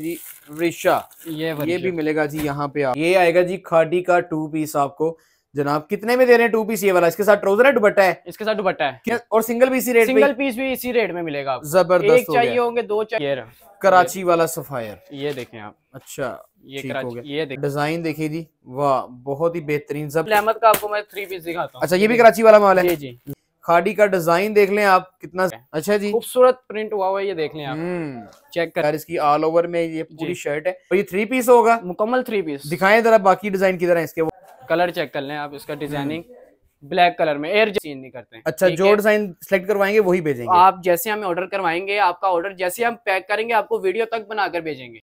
जी रिशा ये ये भी मिलेगा जी यहाँ पे आप ये आएगा जी खाटी का टू पीस आपको जनाब कितने में दे रहे हैं टू पीस ये वाला इसके साथ ट्राउजर है दुपट्टा है इसके साथ दुपट्टा है और single piece rate single piece भी इसी रेट में मिलेगा जबरदस्त एक चाहिए होंगे दो चाहिए कराची वाला सफायर ये देखें आप अच्छा ये कराची ये डिजाइन देखिए जी वाह बहुत ही बेहतरीन सब अहमद का आपको मैं थ्री पीस दिखाता हूँ अच्छा ये भी कराची वाला माल है जी खाड़ी का डिजाइन देख लें आप कितना अच्छा जी खूबसूरत प्रिंट हुआ हुआ ये देख लें आप हम्म। चेक कर इसकी ऑल ओवर में ये पूरी शर्ट है और तो ये थ्री पीस होगा मुकम्मल थ्री पीस दिखाएं जरा बाकी डिजाइन की तरह इसके कलर चेक कर लें आप इसका डिजाइनिंग ब्लैक कलर में एयर चेंज नहीं करते हैं अच्छा जो डिजाइन सेलेक्ट करवाएंगे वही भेजेंगे आप जैसे हमें ऑर्डर करवाएंगे आपका ऑर्डर जैसे हम पैक करेंगे आपको वीडियो तक बनाकर भेजेंगे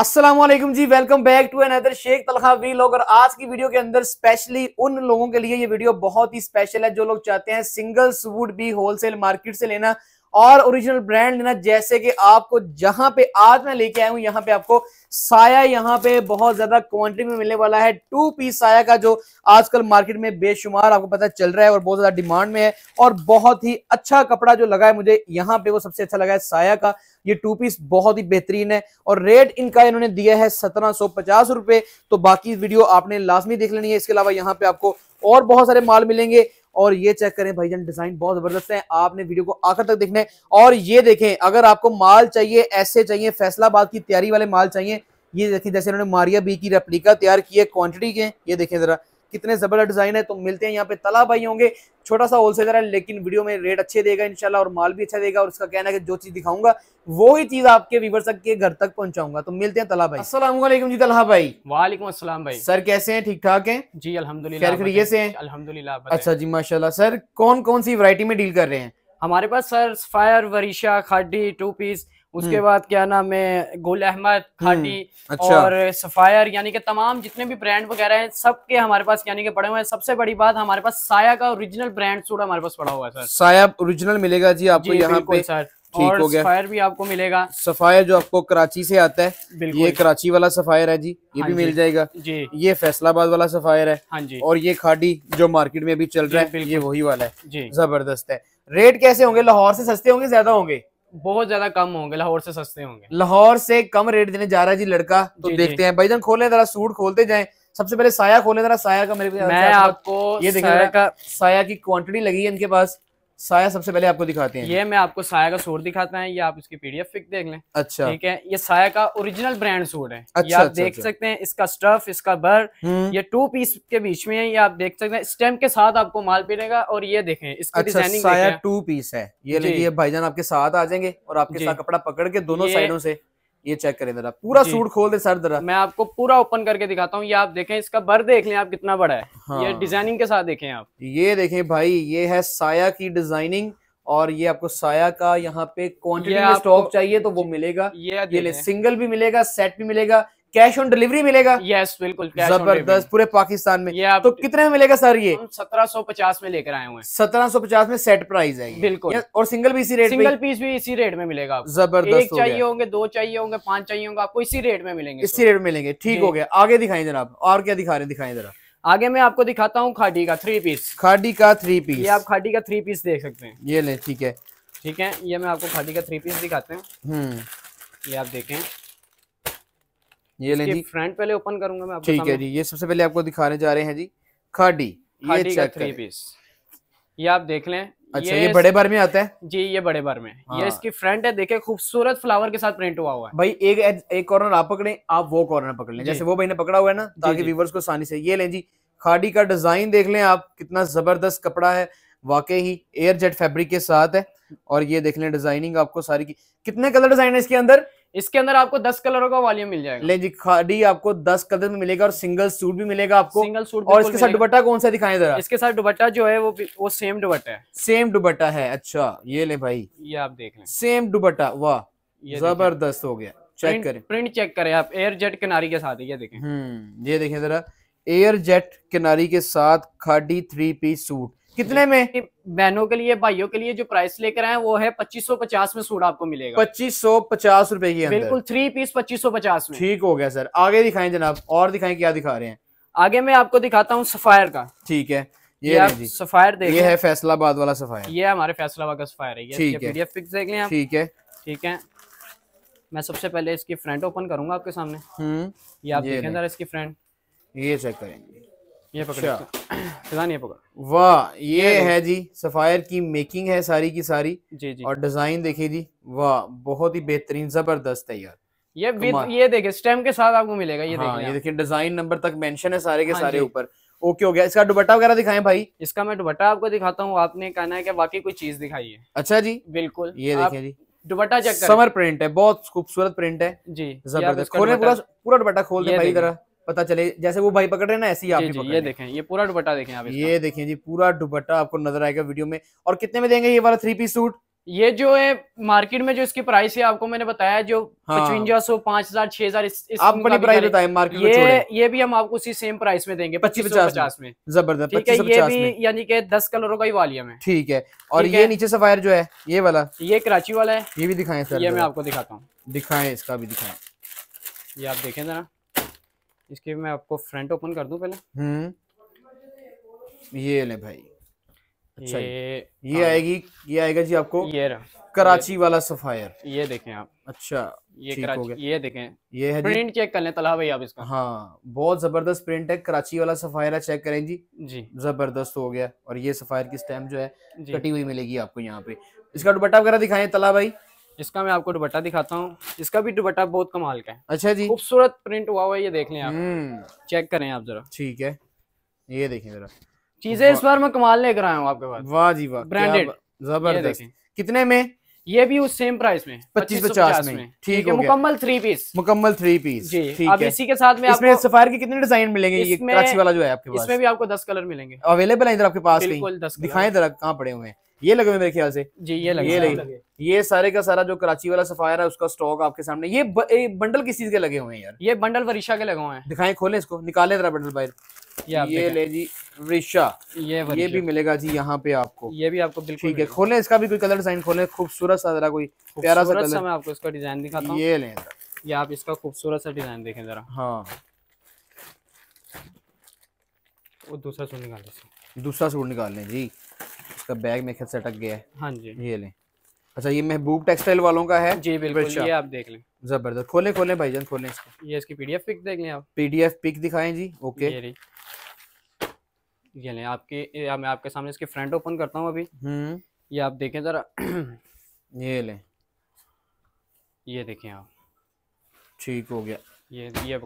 Aslam ji welcome back to another Sheikh Talha vlog और आज की वीडियो के अंदर स्पेशली उन लोगों के लिए ये वीडियो बहुत ही स्पेशल है जो लोग चाहते हैं सिंगल सूट भी होलसेल मार्केट से लेना और ओरिजिनल ब्रांड लेना जैसे कि आपको जहां पे आज मैं लेके आया हूं यहां पे आपको साया यहाँ पे बहुत ज्यादा क्वांटिटी में मिलने वाला है टू पीस साया का जो आजकल मार्केट में बेशुमार आपको पता चल रहा है और बहुत ज्यादा डिमांड में है और बहुत ही अच्छा कपड़ा जो लगा है मुझे यहाँ पे वो सबसे अच्छा लगा है साया का ये टू पीस बहुत ही बेहतरीन है और रेट इनका इन्होंने दिया है सत्रह पचास रुपए तो बाकी वीडियो आपने लाजमी देख लेनी है इसके अलावा यहाँ पे आपको और बहुत सारे माल मिलेंगे और ये चेक करें भाईजान डिजाइन बहुत जबरदस्त है आपने वीडियो को आखिर तक देखना है और ये देखें अगर आपको माल चाहिए ऐसे चाहिए फैसलाबाद की तैयारी वाले माल चाहिए ये देखिए जैसे उन्होंने मारिया बी की रेप्लिका तैयार की है क्वांटिटी के ये देखें जरा कितने जबरदस्त डिजाइन है तो मिलते हैं यहाँ पे तला भाई होंगे छोटा सा होलसेलर है लेकिन वीडियो में रेट अच्छे देगा इनशाला और माल भी अच्छा देगा और उसका कहना है कि जो चीज दिखाऊंगा वो ही चीज आपके व्यूवर्स के घर तक पहुंचाऊंगा तो मिलते हैं तला भाई असलम जी तला भाई वालेकुम असलम भाई सर कैसे हैं ठीक ठाक हैं जी अलहमदुल्ला से अलहमदुल्ला अच्छा जी माशाला सर कौन कौन सी वरायटी में डील कर रहे हैं हमारे पास सर फायर वरीशा खाडी टू पीस उसके हम्म। बाद क्या नाम है गुल अहमद हम्म, खाटी अच्छा। और सफायर यानी कि तमाम जितने भी ब्रांड वगैरह हैं सब के हमारे पास यानी कि पड़े हुए हैं सबसे बड़ी बात हमारे पास साया का ओरिजिनल ब्रांड सूट हमारे पास पड़ा हुआ है सर साया ओरिजिनल मिलेगा जी आपको यहाँ पे सर और हो गया सफायर भी आपको मिलेगा सफायर जो आपको कराची से आता है ये कराची वाला सफायर है जी ये हाँ भी मिल जाएगा जी ये फैसलाबाद वाला सफायर है हाँ जी और ये खाडी जो मार्केट में अभी चल रहा है ये वही वाला है जी जबरदस्त है रेट कैसे होंगे लाहौर से सस्ते होंगे ज्यादा होंगे बहुत ज्यादा कम होंगे लाहौर से सस्ते होंगे लाहौर से कम रेट देने जा रहा है जी लड़का तो जी, देखते जी। हैं भाईजान खोले जरा सूट खोलते जाए सबसे पहले साया खोले जरा साया का मेरे मैं आपको ये देखा साया की क्वांटिटी लगी है इनके पास साया सबसे पहले आपको दिखाते हैं ये मैं आपको साया का सूट दिखाता है ये आप इसकी पीडीएफ पिक देख लें अच्छा ठीक है ये साया का ओरिजिनल ब्रांड सूट है अच्छा, ये आप अच्छा, देख अच्छा। सकते हैं इसका स्टफ इसका बर हम्म। ये टू पीस के बीच में है ये आप देख सकते हैं स्टेम के साथ आपको माल पीनेगा और ये देखे इसका डिजाइनिंग साया टू पीस है ये भाईजान आपके साथ आ जाएंगे और आपके साथ कपड़ा पकड़ के दोनों साइडों से ये चेक करें जरा पूरा सूट खोल दे सर जरा मैं आपको पूरा ओपन करके दिखाता हूँ ये आप देखें इसका बर देख लें आप कितना बड़ा है हाँ। ये डिजाइनिंग के साथ देखें आप ये देखें भाई ये है साया की डिजाइनिंग और ये आपको साया का यहाँ पे क्वांटिटी में स्टॉक चाहिए तो वो मिलेगा ये, ये ले सिंगल भी मिलेगा सेट भी मिलेगा कैश ऑन डिलीवरी मिलेगा यस बिल्कुल जबरदस्त पूरे पाकिस्तान में ये तो कितने में मिलेगा सर ये सत्रह सौ पचास में लेकर आए हुए हैं सत्रह सौ पचास में सेट प्राइस है बिल्कुल और सिंगल भी इसी रेट सिंगल पीस भी इसी रेट में मिलेगा जबरदस्त एक चाहिए होंगे दो चाहिए होंगे पांच चाहिए होंगे आपको इसी रेट में मिलेंगे इसी रेट में मिलेंगे ठीक हो गया आगे दिखाई जरा और क्या दिखा रहे दिखाई दिखाएं जरा आगे मैं आपको दिखाता हूँ खाडी का थ्री पीस खाडी का थ्री पीस ये आप खाडी का थ्री पीस देख सकते हैं ये ले ठीक है ठीक है ये मैं आपको खाडी का थ्री पीस दिखाते हैं हम्म। ये आप देखें ये लें जी फ्रंट पहले ओपन करूंगा मैं आपको ठीक है जी ये सबसे पहले आपको दिखाने जा रहे हैं जी खाडी ये चेक थ्री पीस ये आप देख लें अच्छा ये, ये बड़े बार में आता है जी ये बड़े बार में हाँ। ये इसकी फ्रंट है देखिए खूबसूरत फ्लावर के साथ प्रिंट हुआ हुआ है भाई एक एक कॉर्नर आप पकड़े आप वो कॉर्नर पकड़ लें जैसे वो भाई ने पकड़ा हुआ है ना ताकि व्यूवर्स को आसानी से ये लें जी खाडी का डिजाइन देख लें आप कितना जबरदस्त कपड़ा है वाकई ही एयर जेट फैब्रिक के साथ है और ये देख लें डिजाइनिंग आपको सारी की कितने कलर डिजाइन है इसके अंदर इसके अंदर आपको दस कलरों का वॉल्यूम मिल जाएगा ले जी खाड़ी आपको दस कलर में मिलेगा और सिंगल सूट भी मिलेगा आपको सिंगल सूट और इसके साथ दुबट्टा कौन सा दिखाएं जरा इसके साथ दुबट्टा जो है वो वो सेम दुबट्टा है सेम दुबट्टा है अच्छा ये ले भाई ये आप देख लें सेम दुबट्टा वाह जबरदस्त हो गया चेक करें प्रिंट चेक करें आप एयर जेट किनारी के साथ ये देखें हम्म ये देखें जरा एयर जेट किनारी के साथ खाडी थ्री पीस सूट कितने में बहनों के लिए भाइयों के लिए जो प्राइस लेकर आए वो है पच्चीस सौ पचास में सूट आपको मिलेगा पच्चीस सौ पचास रुपए की बिल्कुल थ्री पीस पच्चीस सौ पचास में ठीक हो गया सर आगे दिखाएं जनाब और दिखाएं क्या दिखा रहे हैं आगे मैं आपको दिखाता हूँ सफायर का ठीक है ये, ये सफायर देखिए ये है फैसलाबाद वाला सफायर ये हमारे फैसलाबाद का सफायर है ठीक है ठीक है मैं सबसे पहले इसकी फ्रंट ओपन करूंगा आपके सामने हम्म, ये आप देखें इसकी फ्रंट ये चेक करेंगे ये पकड़ अच्छा। ये पकड़ वाह ये, ये है जी सफायर की मेकिंग है सारी की सारी जी जी और डिजाइन देखे जी वाह बहुत ही बेहतरीन जबरदस्त है यार ये ये देखिए स्टेम के साथ आपको मिलेगा ये हाँ, देखिए डिजाइन नंबर तक मेंशन है सारे के हाँ सारे ऊपर ओके हो गया इसका दुपट्टा वगैरह दिखाएं भाई इसका मैं दुपट्टा आपको दिखाता हूँ आपने कहना है कि बाकी कोई चीज दिखाई है अच्छा जी बिल्कुल ये देखिए जी दुपट्टा चेक समर प्रिंट है बहुत खूबसूरत प्रिंट है जी जबरदस्त खोले पूरा पूरा दुपट्टा खोल दे भाई जरा पता चले जैसे वो भाई पकड़ रहे हैं ना ऐसे ही आप ये देखें ये पूरा दुपट्टा देखें आप ये देखें जी पूरा दुपट्टा आपको नजर आएगा वीडियो में और कितने में देंगे ये वाला थ्री पीस सूट ये जो है मार्केट में जो इसकी प्राइस है आपको मैंने बताया जो हाँ। पचवंजा सौ पांच हजार छह हजार आप बड़ी प्राइस बताएं मार्केट ये ये भी हम आपको उसी सेम प्राइस में देंगे पच्चीस पचास, पचास में जबरदस्त ठीक है ये भी यानी के दस कलरों का ही वाली है ठीक है और ये नीचे सफायर जो है ये वाला ये कराची वाला है ये भी दिखाए सर ये मैं आपको दिखाता हूँ दिखाए इसका भी दिखाए ये आप देखें जरा इसके मैं आपको फ्रंट ओपन कर दूं पहले हम्म ये ले भाई अच्छा ये ये हाँ। आएगी ये आएगा जी आपको ये रहा कराची ये, वाला सफायर ये देखें आप अच्छा ये कराची ये देखें ये है प्रिंट चेक कर लें तला भाई आप इसका हाँ बहुत जबरदस्त प्रिंट है कराची वाला सफायर है चेक करें जी जी जबरदस्त हो गया और ये सफायर की स्टैम्प जो है कटी हुई मिलेगी आपको यहाँ पे इसका दुपट्टा वगैरह दिखाएं तला भाई इसका मैं आपको दुबट्टा दिखाता हूँ इसका भी दुबट्टा बहुत कमाल का है अच्छा जी खूबसूरत प्रिंट हुआ हुआ है ये देख लें आप हम्म। चेक करें आप जरा ठीक है ये देखें जरा चीजें इस बार मैं कमाल लेकर आया हूँ आपके पास वाह जी वाह ब्रांडेड जबरदस्त कितने में ये भी उस सेम प्राइस में पच्चीस पचास में ठीक है मुकम्मल थ्री पीस मुकम्मल थ्री पीस जी अब इसी के साथ में इसमें सफायर के कितने डिजाइन मिलेंगे ये कराची वाला जो है आपके पास इसमें भी आपको दस कलर मिलेंगे अवेलेबल है इधर आपके पास दिखाए दिखाएं जरा कहाँ पड़े हुए हैं ये लगे हुए मेरे ख्याल से जी ये लगे ये लगे, लगे। ये सारे का सारा जो कराची वाला सफायर है उसका स्टॉक आपके सामने ये बंडल किस चीज के लगे हुए हैं यार ये बंडल वरिशा के लगे हुए हैं दिखाएं खोलें इसको निकालें जरा बंडल बाहर ये, ले जी रिशा ये ये भी मिलेगा जी यहाँ पे आपको ये भी आपको बिल्कुल ठीक है खोलें इसका भी कोई कलर डिजाइन खोलें खूबसूरत सा जरा कोई प्यारा सा कलर आपको इसका डिजाइन दिखाता ये ले ये आप इसका खूबसूरत सा डिजाइन देखें जरा हाँ दूसरा सूट निकाल दूसरा सूट निकाल लें जी इसका बैग में खेल से अटक गया है हाँ जी ये लें अच्छा ये महबूब टेक्सटाइल वालों का है जी बिल्कुल ये आप देख लें जबरदस्त खोले खोले भाई जान खोले इसको ये इसकी पीडीएफ पिक देख लें आप पीडीएफ पिक दिखाएं जी ओके ये ये लें आपके मैं आपके सामने इसके फ्रंट ओपन करता हूँ अभी हम्म। ये आप देखें जरा ये लें ये देखें आप ठीक हो गया ये ये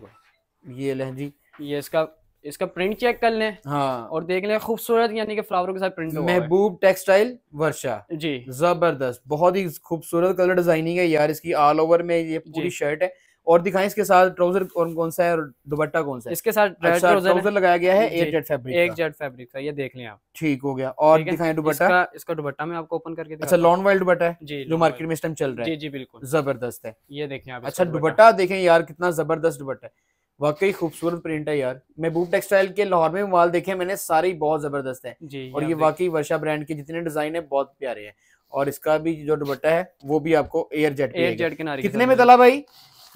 ये लें जी ये इसका इसका प्रिंट चेक कर लें हाँ और देख लें खूबसूरत यानी कि फ्लावरों के साथ प्रिंट महबूब टेक्सटाइल वर्षा जी जबरदस्त बहुत ही खूबसूरत कलर डिजाइनिंग है यार इसकी ऑल ओवर में ये पूरी शर्ट है और दिखाएं इसके साथ ट्राउजर कौन कौन सा है और दुपट्टा कौन सा है इसके साथ अच्छा, ट्राउजर लगाया गया है एक जेट फैब्रिक एक जेट फैब्रिक का ये देख लें आप ठीक हो गया और दिखाएं दुपट्टा इसका, इसका दुपट्टा मैं आपको ओपन करके अच्छा लॉन्ग वाइल दुपट्टा है जी जो मार्केट में इस टाइम चल रहा है जी जी बिल्कुल जबरदस्त है ये देखें आप अच्छा दुपट्टा देखें यार कितना जबरदस्त दुपट्टा है वाकई खूबसूरत प्रिंट है यार महबूब टेक्सटाइल के लाहौर में माल देखे मैंने सारे बहुत जबरदस्त है और ये वाकई वर्षा ब्रांड के जितने डिजाइन है बहुत प्यारे हैं और इसका भी जो दुपट्टा है वो भी आपको एयर जेट एयर जेट के नारे कितने में तला भाई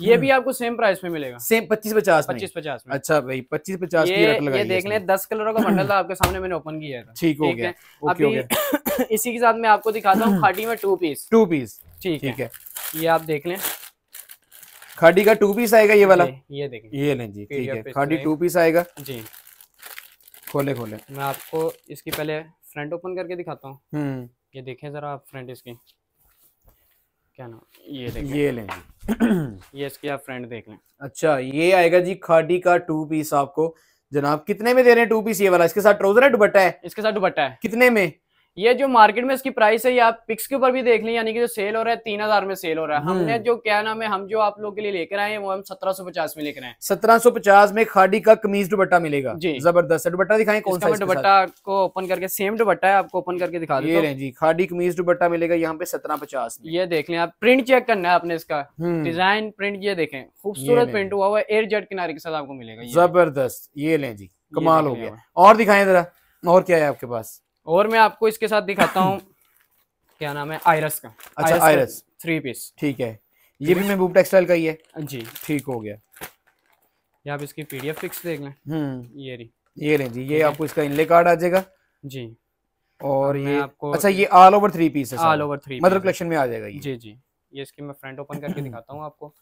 ये भी आपको सेम प्राइस में मिलेगा सेम पच्चीस पचास पच्चीस पचास में अच्छा भाई पच्चीस पचास ये, ये देख लें दस कलरों का मंडल था आपके सामने मैंने ओपन किया था ठीक हो गया ओके हो गया इसी के साथ मैं आपको दिखाता हूँ खाटी में टू पीस टू पीस ठीक है ये आप देख लें खाड़ी का टू पीस आएगा ये वाला ये देखिए ये नहीं जी ठीक है खाड़ी टू पीस आएगा जी खोले खोले मैं आपको इसकी पहले फ्रंट ओपन करके दिखाता हूँ हम्म। ये देखें जरा आप फ्रंट इसकी क्या नाम ये देखें ये लें ये इसकी आप फ्रंट देख लें अच्छा ये आएगा जी खाडी का टू पीस आपको जनाब कितने में दे रहे हैं टू पीस ये वाला इसके साथ ट्राउजर है दुपट्टा है इसके साथ दुपट्टा है कितने में ये जो मार्केट में इसकी प्राइस है ये आप पिक्स के ऊपर भी देख लें यानी कि जो सेल हो रहा है तीन हजार में सेल हो रहा है हम्म। हमने जो क्या नाम है हम जो आप लोग के लिए लेकर आए हैं वो हम सत्रह सौ पचास में लेकर आए सत्रह सौ पचास में खाड़ी का कमीज दुबट्टा मिलेगा जी जबरदस्त दुबट्टा दिखाएं कौन सा दुबट्टा को ओपन करके सेम दुबट्टा है आपको ओपन करके दिखा रहे जी खाड़ी कमीज दुबट्टा मिलेगा यहाँ पे सत्रह पचास ये देख लें आप प्रिंट चेक करना है आपने इसका डिजाइन हम्म। प्रिंट ये देखे खूबसूरत प्रिंट हुआ हुआ एयर जेट किनारे के साथ आपको मिलेगा जबरदस्त ये लें जी कमाल हो गया और दिखाए जरा और क्या है आपके पास और मैं आपको इसके साथ दिखाता हूँ क्या नाम है आयरस का अच्छा आयरस थ्री पीस ठीक है ये भी महबूब टेक्सटाइल का ही है जी ठीक हो गया ये आप इसकी पीडीएफ फिक्स देख लें हम्म। ये रही ये लें जी ये आपको इसका इनले कार्ड आ जाएगा जी और ये आपको अच्छा ये ऑल ओवर थ्री पीस है all over three mother collection में आ जाएगा ये जी जी ये इसकी मैं फ्रंट ओपन करके दिखाता हूँ आपको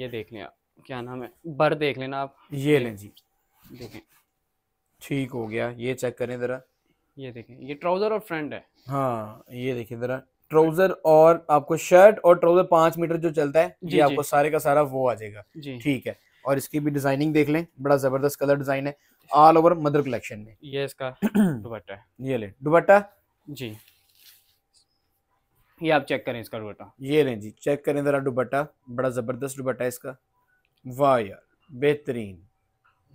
ये देख लें आप क्या नाम है बर देख लेना आप ये लें जी देखें ठीक हो गया ये चेक करें ज़रा ये देखें ये ट्राउजर और फ्रंट है हाँ ये देखिए जरा ट्राउजर और आपको शर्ट और ट्राउजर पांच मीटर जो चलता है जी, ये आपको सारे का सारा वो आ जाएगा ठीक है और इसकी भी डिजाइनिंग देख लें बड़ा जबरदस्त कलर डिजाइन है ऑल ओवर मदर कलेक्शन में ये इसका दुपट्टा है ये ले दुपट्टा जी ये आप चेक करें इसका दुपट्टा ये लें जी चेक करें जरा दुपट्टा बड़ा जबरदस्त दुपट्टा है इसका वाह यार बेहतरीन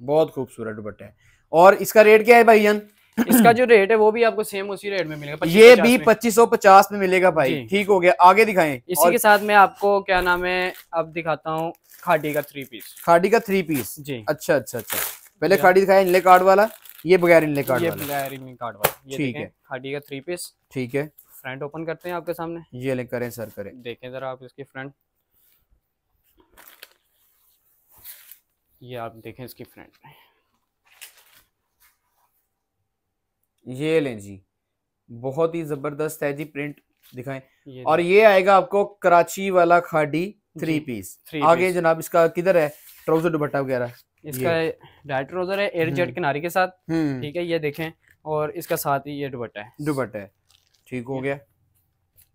बहुत खूबसूरत दुपट्टा है और इसका रेट क्या है भाई जान इसका जो रेट है वो भी आपको सेम उसी रेट में मिलेगा ये भी पच्चीस सौ पचास में मिलेगा भाई ठीक हो गया आगे दिखाएं इसी और... के साथ मैं आपको क्या नाम है अब दिखाता हूँ खाडी का थ्री पीस खाडी का थ्री पीस जी अच्छा अच्छा अच्छा पहले खाडी दिखाया इनले कार्ड वाला ये बगैर इनले कार्ड वाला बगैर इनले कार्ड वाला ठीक है खाडी का थ्री पीस ठीक है फ्रंट ओपन करते हैं आपके सामने ये ले करें सर करें देखे जरा आप इसकी फ्रंट ये आप देखें इसकी फ्रंट में ये लें जी बहुत ही जबरदस्त है जी प्रिंट दिखाएं ये और ये आएगा आपको कराची वाला खाडी थ्री पीस थ्री आगे जनाब इसका किधर है ट्राउजर दुपट्टा वगैरह इसका डायट ट्राउजर है एयर जेट हम्म। किनारे के साथ हम्म। ठीक है ये देखें और इसका साथ ही ये दुपट्टा है दुपट्टा है ठीक हो गया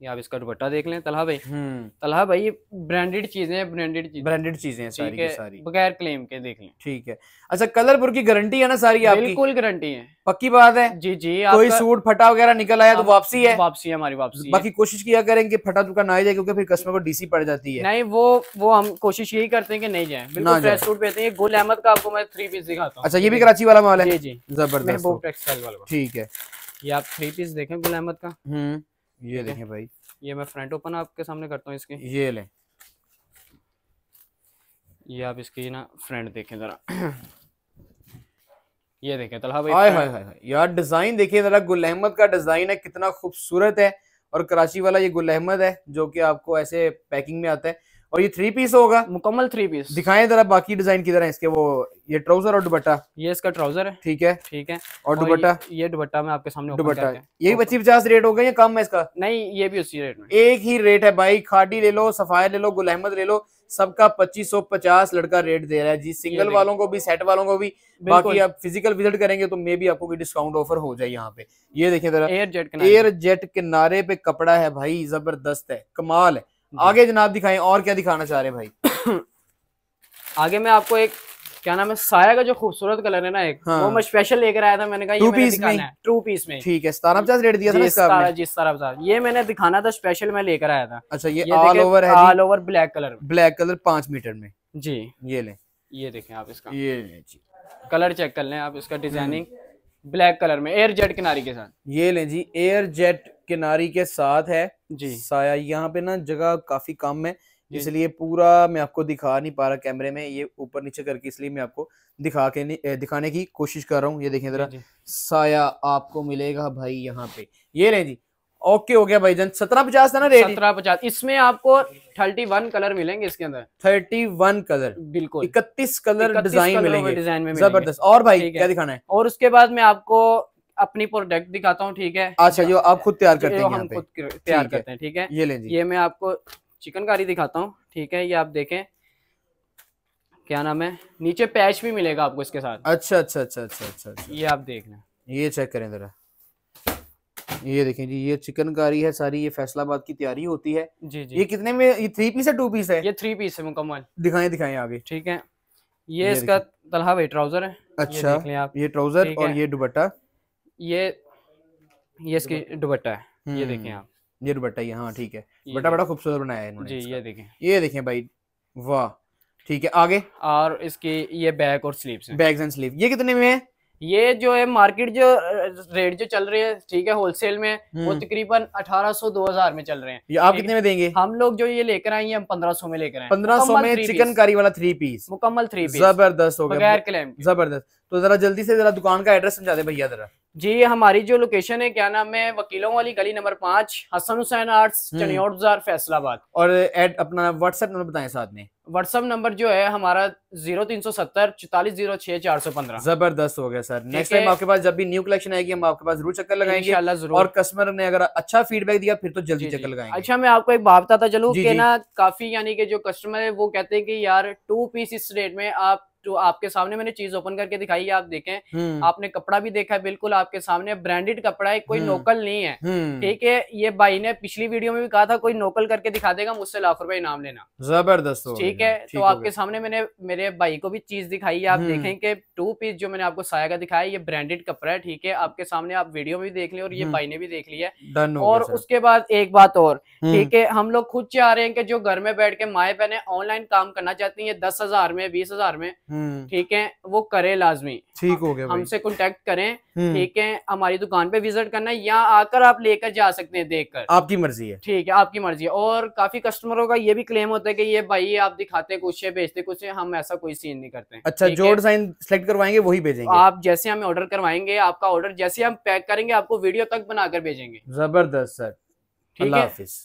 ये आप इसका दुपट्टा देख लें तलहा भाई हम्म। तलहा भाई ब्रांडेड चीजें ब्रांडेड चीजें ब्रांडेड चीजें हैं सारी की सारी बगैर क्लेम के देख लें ठीक है अच्छा कलरपुर की गारंटी है ना सारी आपकी बिल्कुल गारंटी है पक्की बात है जी जी कोई सूट फटा वगैरह निकल आया तो वापसी है वापसी है हमारी वापसी बाकी कोशिश किया करें कि फटा चुका ना जाए क्योंकि फिर कस्टमर को डीसी पड़ जाती है नहीं वो वो हम कोशिश यही करते हैं कि नहीं जाए बिल्कुल फ्रेश सूट बेचते हैं गुल अहमद का आपको मैं थ्री पीस दिखाता हूँ अच्छा ये भी कराची वाला माल है जी जी जबरदस्त ठीक है ये आप थ्री पीस देखें गुल अहमद का हम्म। ये देखें देखे भाई ये मैं फ्रंट ओपन आपके सामने करता हूँ इसके ये ले ये आप इसकी ना फ्रंट देखें ज़रा ये देखें तलहा भाई हाय हाय हाय यार डिज़ाइन देखिए ज़रा गुल अहमद का डिज़ाइन है कितना खूबसूरत है और कराची वाला ये गुल अहमद है जो कि आपको ऐसे पैकिंग में आता है और ये थ्री पीस होगा मुकम्मल थ्री पीस दिखाएं जरा बाकी डिजाइन किधर है इसके वो ये ट्राउजर और दुबट्टा ये इसका ट्राउजर है ठीक है ठीक है और दुबट्टा ये दुबट्टा मैं आपके सामने दुबट्टा ये भी पच्चीस पचास रेट होगा या कम है इसका नहीं ये भी उसी रेट में एक ही रेट है भाई खाटी ले लो सफायर ले लो गुल अहमद ले लो सबका 2550 लड़का रेट दे रहा है जी सिंगल वालों को भी सेट वालों को भी बाकी आप फिजिकल विजिट करेंगे तो मे भी आपको कोई डिस्काउंट ऑफर हो जाए यहाँ पे ये देखिए जरा एयर जेट एयर जेट किनारे पे कपड़ा है भाई जबरदस्त है कमाल है आगे जनाब दिखाएं और क्या दिखाना चाह रहे हैं भाई आगे मैं आपको एक क्या नाम है साया का जो खूबसूरत कलर है ना एक हाँ। वो मैं स्पेशल लेकर आया था मैंने कहा टू पीस में टू पीस में ठीक है सतारा पचास रेट दिया था ना इसका आपने जी पचास ये मैंने दिखाना था स्पेशल मैं लेकर आया था अच्छा ये, ऑल ओवर है all over black colour black colour पांच मीटर में जी ये ले ये देखे आप इसका ये कलर चेक कर ले आप इसका डिजाइनिंग ब्लैक कलर में एयर जेट किनारी के साथ ये ले जी एयर जेट किनारी के साथ है जी साया यहाँ पे ना जगह काफी कम है इसलिए पूरा मैं आपको दिखा नहीं पा रहा कैमरे में ये ऊपर नीचे करके इसलिए मैं आपको दिखा के दिखाने की कोशिश कर रहा हूँ ये देखें जरा साया आपको मिलेगा भाई यहाँ पे ये रहे जी ओके हो गया भाई जन सत्रह पचास था ना रेट सत्रह पचास इसमें आपको थर्टी वन कलर मिलेंगे इसके अंदर थर्टी वन कलर बिल्कुल इकतीस कलर डिजाइन मिलेंगे डिजाइन में जबरदस्त और भाई क्या दिखाना है और उसके बाद में आपको अपनी प्रोडक्ट दिखाता हूँ ठीक है अच्छा जो आप खुद तैयार करते हैं हम खुद तैयार करते हैं ठीक है ये लें ये मैं आपको चिकनकारी दिखाता हूँ ठीक है ये आप देखें क्या नाम है नीचे पैच भी मिलेगा आपको इसके साथ अच्छा अच्छा अच्छा अच्छा अच्छा, अच्छा। ये आप देखना ये चेक करें जरा ये देखें जी ये चिकनकारी है सारी ये फैसलाबाद की तैयारी होती है जी जी ये कितने में ये थ्री पीस है टू पीस है ये थ्री पीस है मुकम्मल दिखाएं दिखाएं आगे ठीक है ये, ये इसका तलहा भाई ट्राउजर है अच्छा ये, ये ट्राउजर और ये दुबट्टा ये ये इसकी दुपट्टा है ये हम्म, देखें आप ये दुपट्टा ये हाँ ठीक है बड़ा बड़ा खूबसूरत बनाया है इन्होंने जी ये देखें ये देखें भाई वाह ठीक है आगे और इसकी ये बैग और स्लीव्स हैं बैग्स एंड स्लीव ये कितने में है ये जो है मार्केट जो रेट जो चल रहे हैं ठीक है होलसेल में वो हम्म। तकरीबन 1800 2000 में चल रहे हैं ये आप कितने में देंगे हम लोग जो ये लेकर आए हैं हम 1500 में लेकर आए 1500 में चिकनकारी वाला थ्री पीस मुकम्मल थ्री पीस जबरदस्त हो गया बगैर क्लेम जबरदस्त तो जरा जल्दी से जरा दुकान का एड्रेस समझा दे भैया जरा जी हमारी जो लोकेशन है क्या नाम है वकीलों वाली गली नंबर पांच हसन हुसैन आर्ट्स हम्म। चनियोट बाजार फैसलाबाद और एड अपना व्हाट्सएप नंबर बताएं साथ में व्हाट्सएप नंबर जो है हमारा जीरो तीन सौ सत्तर चौतालीस जीरो छह चार सौ पंद्रह जबरदस्त हो गया सर नेक्स्ट टाइम आपके पास जब भी न्यू कलेक्शन आएगी हम आपके पास जरूर चक्कर लगाएंगे और कस्टमर ने अगर अच्छा फीडबैक दिया फिर तो जल्दी चक्कर लगाएंगे अच्छा मैं आपको एक बात बताता चलू ना काफी यानी कि जो कस्टमर है वो कहते हैं कि यार टू पीस इस रेट में आप जो आपके सामने मैंने चीज ओपन करके दिखाई है आप देखें हम्म। आपने कपड़ा भी देखा है बिल्कुल आपके सामने ब्रांडेड कपड़ा है कोई नोकल हम्म। नहीं है हम्म। ठीक है ये भाई ने पिछली वीडियो में भी कहा था कोई नोकल करके दिखा देगा मुझसे लाख रुपए इनाम लेना जबरदस्त ठीक है तो आपके सामने मैंने मेरे भाई को भी चीज दिखाई है आप देखें कि टू पीस जो मैंने आपको साया का दिखाया ये ब्रांडेड कपड़ा है ठीक है आपके सामने आप वीडियो में भी देख ली और ये भाई ने भी देख लिया और उसके बाद एक बात और ठीक है हम लोग खुद चाह रहे हैं कि जो घर में बैठ के माए बहने ऑनलाइन काम करना चाहती है दस हजार में बीस हजार में हम्म। ठीक है वो करे लाजमी ठीक हो गया हमसे कॉन्टेक्ट करें हम्म। ठीक है हमारी दुकान पे विजिट करना या आकर आप लेकर जा सकते हैं देख कर आपकी मर्जी है ठीक है आपकी मर्जी है और काफी कस्टमरों का ये भी क्लेम होता है कि ये भाई आप दिखाते कुछ है बेचते कुछ है हम ऐसा कोई सीन नहीं करते अच्छा जो डिजाइन सेलेक्ट करवाएंगे वही भेजेंगे आप जैसे हमें ऑर्डर करवाएंगे आपका ऑर्डर जैसे हम पैक करेंगे आपको वीडियो तक बनाकर भेजेंगे जबरदस्त सर ठीक है